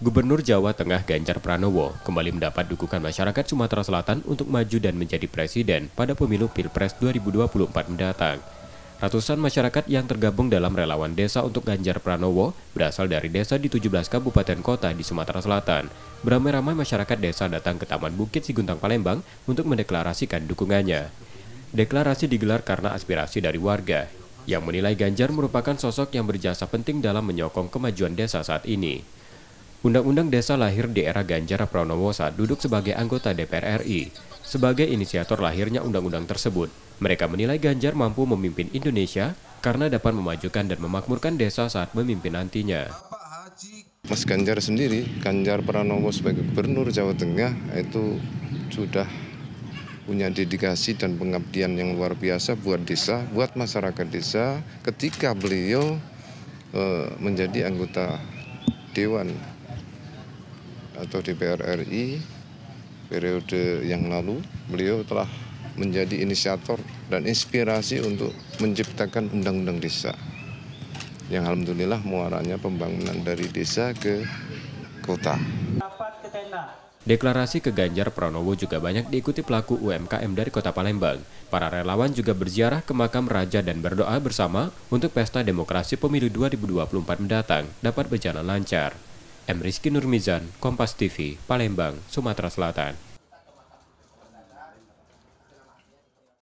Gubernur Jawa Tengah Ganjar Pranowo kembali mendapat dukungan masyarakat Sumatera Selatan untuk maju dan menjadi presiden pada pemilu Pilpres 2024 mendatang. Ratusan masyarakat yang tergabung dalam relawan desa untuk Ganjar Pranowo berasal dari desa di 17 kabupaten kota di Sumatera Selatan. Beramai-ramai masyarakat desa datang ke Taman Bukit Siguntang Palembang untuk mendeklarasikan dukungannya. Deklarasi digelar karena aspirasi dari warga yang menilai Ganjar merupakan sosok yang berjasa penting dalam menyokong kemajuan desa saat ini. Undang-Undang Desa lahir di era Ganjar Pranowo saat duduk sebagai anggota DPR RI. Sebagai inisiator lahirnya undang-undang tersebut, mereka menilai Ganjar mampu memimpin Indonesia karena dapat memajukan dan memakmurkan desa saat memimpin nantinya. Mas Ganjar sendiri, Ganjar Pranowo sebagai Gubernur Jawa Tengah itu sudah punya dedikasi dan pengabdian yang luar biasa buat desa, buat masyarakat desa ketika beliau eh, menjadi anggota dewan atau DPR RI periode yang lalu, beliau telah menjadi inisiator dan inspirasi untuk menciptakan undang-undang desa. Yang alhamdulillah muaranya pembangunan dari desa ke kota. Deklarasi ke Ganjar Pranowo juga banyak diikuti pelaku UMKM dari kota Palembang. Para relawan juga berziarah ke makam raja dan berdoa bersama untuk pesta demokrasi pemilu 2024 mendatang dapat berjalan lancar. M. Rizky Nurmizan, Kompas TV, Palembang, Sumatera Selatan.